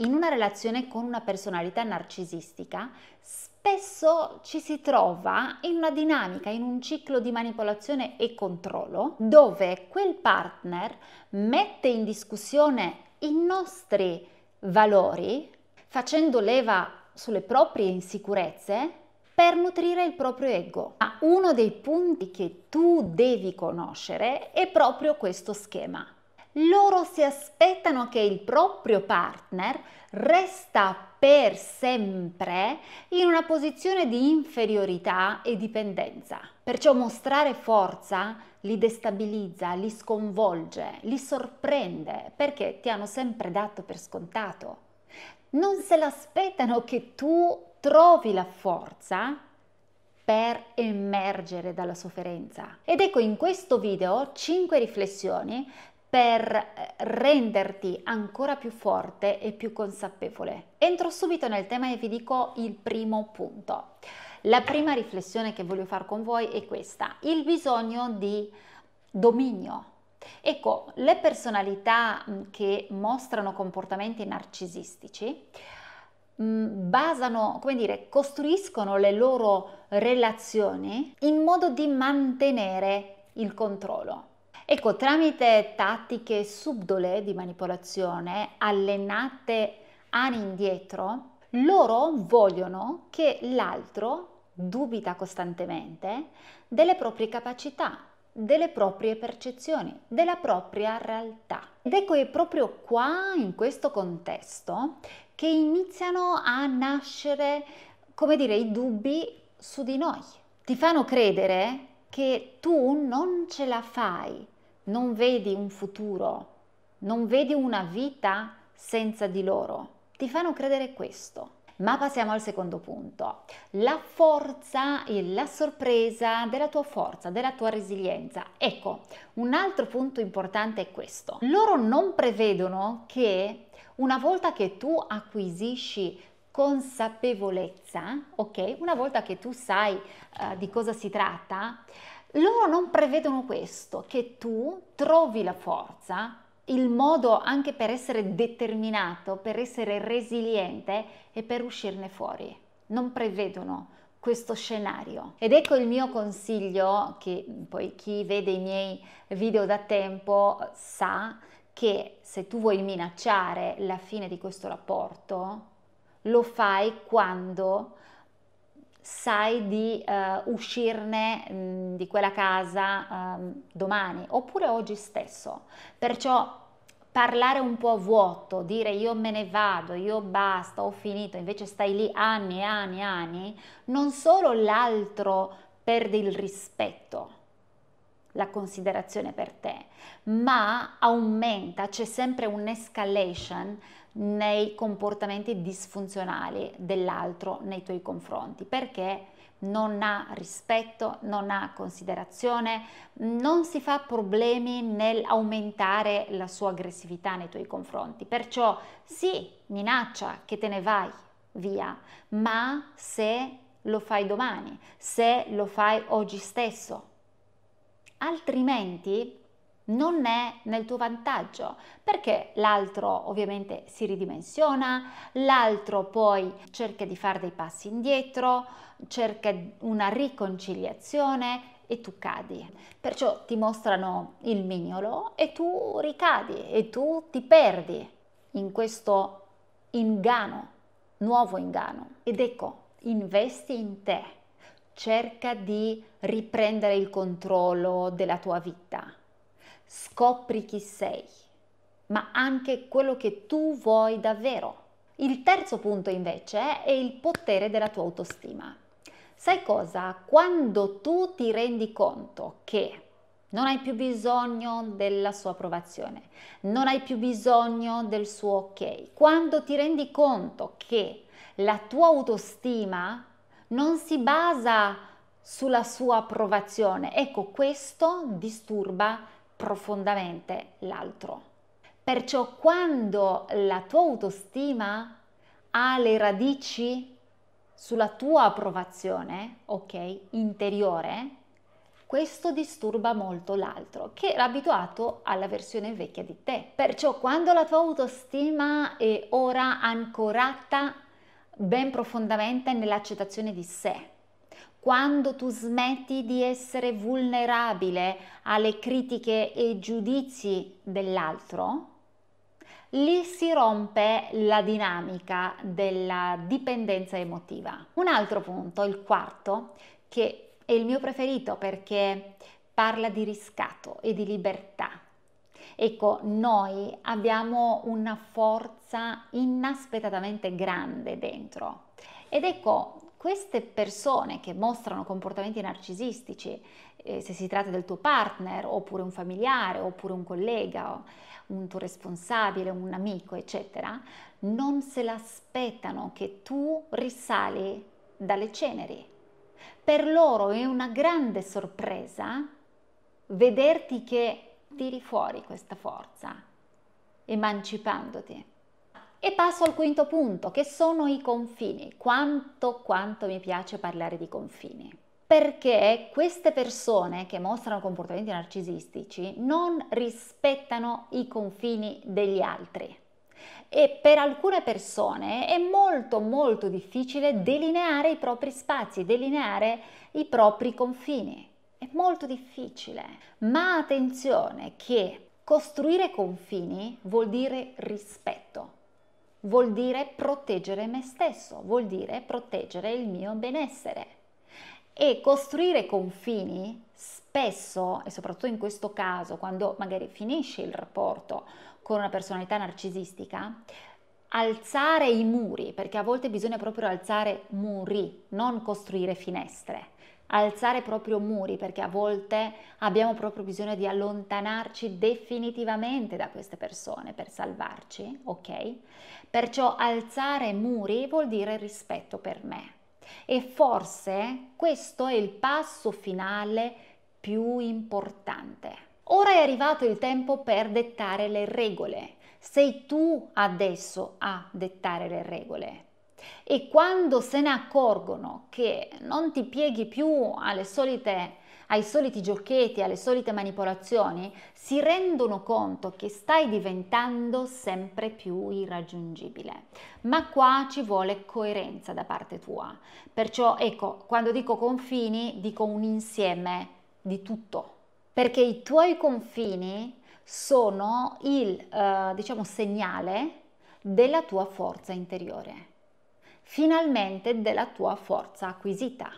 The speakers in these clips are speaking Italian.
in una relazione con una personalità narcisistica, spesso ci si trova in una dinamica, in un ciclo di manipolazione e controllo, dove quel partner mette in discussione i nostri valori, facendo leva sulle proprie insicurezze per nutrire il proprio ego. Ma uno dei punti che tu devi conoscere è proprio questo schema loro si aspettano che il proprio partner resta per sempre in una posizione di inferiorità e dipendenza. Perciò mostrare forza li destabilizza, li sconvolge, li sorprende perché ti hanno sempre dato per scontato. Non se l'aspettano che tu trovi la forza per emergere dalla sofferenza. Ed ecco in questo video 5 riflessioni per eh, renderti ancora più forte e più consapevole. Entro subito nel tema e vi dico il primo punto. La prima riflessione che voglio fare con voi è questa, il bisogno di dominio. Ecco, le personalità mm, che mostrano comportamenti narcisistici mm, basano, come dire, costruiscono le loro relazioni in modo di mantenere il controllo. Ecco, tramite tattiche subdole di manipolazione allenate anni indietro, loro vogliono che l'altro dubita costantemente delle proprie capacità, delle proprie percezioni, della propria realtà. Ed ecco è proprio qua, in questo contesto, che iniziano a nascere, come dire, i dubbi su di noi. Ti fanno credere che tu non ce la fai, non vedi un futuro, non vedi una vita senza di loro. Ti fanno credere questo. Ma passiamo al secondo punto, la forza e la sorpresa della tua forza, della tua resilienza. Ecco, un altro punto importante è questo. Loro non prevedono che una volta che tu acquisisci consapevolezza, ok? Una volta che tu sai uh, di cosa si tratta, loro non prevedono questo, che tu trovi la forza, il modo anche per essere determinato, per essere resiliente e per uscirne fuori. Non prevedono questo scenario. Ed ecco il mio consiglio, che poi chi vede i miei video da tempo sa che se tu vuoi minacciare la fine di questo rapporto, lo fai quando sai di uh, uscirne mh, mm, di quella casa um, domani oppure oggi stesso. Perciò parlare un po' a vuoto, dire io me ne vado, io basta, ho finito, invece stai lì anni e anni e anni, non solo l'altro perde il rispetto, la considerazione per te, ma aumenta, c'è sempre un'escalation nei comportamenti disfunzionali dell'altro nei tuoi confronti, perché non ha rispetto, non ha considerazione, non si fa problemi nell'aumentare la sua aggressività nei tuoi confronti. Perciò sì, minaccia che te ne vai via, ma se lo fai domani, se lo fai oggi stesso, altrimenti non è nel tuo vantaggio perché l'altro ovviamente si ridimensiona, l'altro poi cerca di fare dei passi indietro, cerca una riconciliazione e tu cadi. Perciò ti mostrano il mignolo e tu ricadi e tu ti perdi in questo inganno, nuovo inganno. Ed ecco, investi in te cerca di riprendere il controllo della tua vita, scopri chi sei, ma anche quello che tu vuoi davvero. Il terzo punto invece è il potere della tua autostima. Sai cosa? Quando tu ti rendi conto che non hai più bisogno della sua approvazione, non hai più bisogno del suo ok, quando ti rendi conto che la tua autostima non si basa sulla sua approvazione. Ecco, questo disturba profondamente l'altro. Perciò quando la tua autostima ha le radici sulla tua approvazione, ok, interiore, questo disturba molto l'altro che era abituato alla versione vecchia di te. Perciò quando la tua autostima è ora ancorata ben profondamente nell'accettazione di sé. Quando tu smetti di essere vulnerabile alle critiche e giudizi dell'altro, lì si rompe la dinamica della dipendenza emotiva. Un altro punto, il quarto, che è il mio preferito perché parla di riscatto e di libertà. Ecco, noi abbiamo una forza inaspettatamente grande dentro. Ed ecco, queste persone che mostrano comportamenti narcisistici, eh, se si tratta del tuo partner, oppure un familiare, oppure un collega, un tuo responsabile, un amico, eccetera, non se l'aspettano che tu risali dalle ceneri. Per loro è una grande sorpresa vederti che tiri fuori questa forza, emancipandoti. E passo al quinto punto, che sono i confini. Quanto, quanto mi piace parlare di confini. Perché queste persone che mostrano comportamenti narcisistici non rispettano i confini degli altri. E per alcune persone è molto molto difficile delineare i propri spazi, delineare i propri confini molto difficile, ma attenzione che costruire confini vuol dire rispetto, vuol dire proteggere me stesso, vuol dire proteggere il mio benessere. E costruire confini spesso, e soprattutto in questo caso, quando magari finisce il rapporto con una personalità narcisistica, alzare i muri, perché a volte bisogna proprio alzare muri, non costruire finestre alzare proprio muri, perché a volte abbiamo proprio bisogno di allontanarci definitivamente da queste persone per salvarci, ok? Perciò alzare muri vuol dire rispetto per me. E forse questo è il passo finale più importante. Ora è arrivato il tempo per dettare le regole. Sei tu adesso a dettare le regole e quando se ne accorgono che non ti pieghi più solite, ai soliti giochetti, alle solite manipolazioni, si rendono conto che stai diventando sempre più irraggiungibile. Ma qua ci vuole coerenza da parte tua. Perciò ecco, quando dico confini, dico un insieme di tutto, perché i tuoi confini sono il eh, diciamo segnale della tua forza interiore finalmente della tua forza acquisita.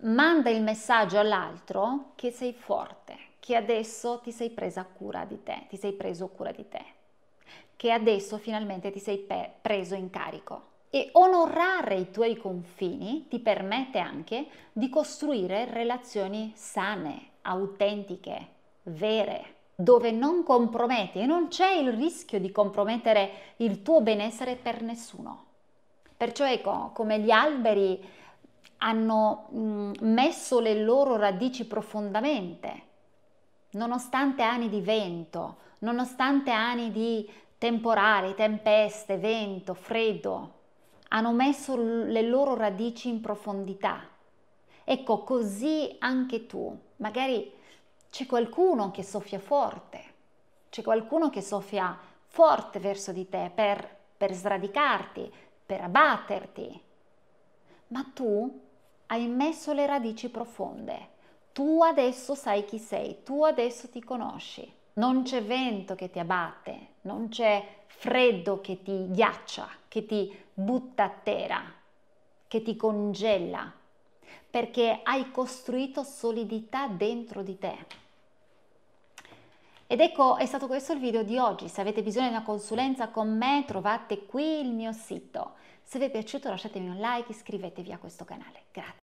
Manda il messaggio all'altro che sei forte, che adesso ti sei presa cura di te, ti sei preso cura di te, che adesso finalmente ti sei pe- preso in carico. E onorare i tuoi confini ti permette anche di costruire relazioni sane, autentiche, vere, dove non comprometti e non c'è il rischio di compromettere il tuo benessere per nessuno. Perciò ecco, come gli alberi hanno messo le loro radici profondamente, nonostante anni di vento, nonostante anni di temporali, tempeste, vento, freddo, hanno messo le loro radici in profondità. Ecco, così anche tu, magari c'è qualcuno che soffia forte, c'è qualcuno che soffia forte verso di te per, per sradicarti, per abbatterti, ma tu hai messo le radici profonde, tu adesso sai chi sei, tu adesso ti conosci, non c'è vento che ti abbatte, non c'è freddo che ti ghiaccia, che ti butta a terra, che ti congela, perché hai costruito solidità dentro di te. Ed ecco, è stato questo il video di oggi. Se avete bisogno di una consulenza con me, trovate qui il mio sito. Se vi è piaciuto lasciatemi un like, e iscrivetevi a questo canale. Grazie.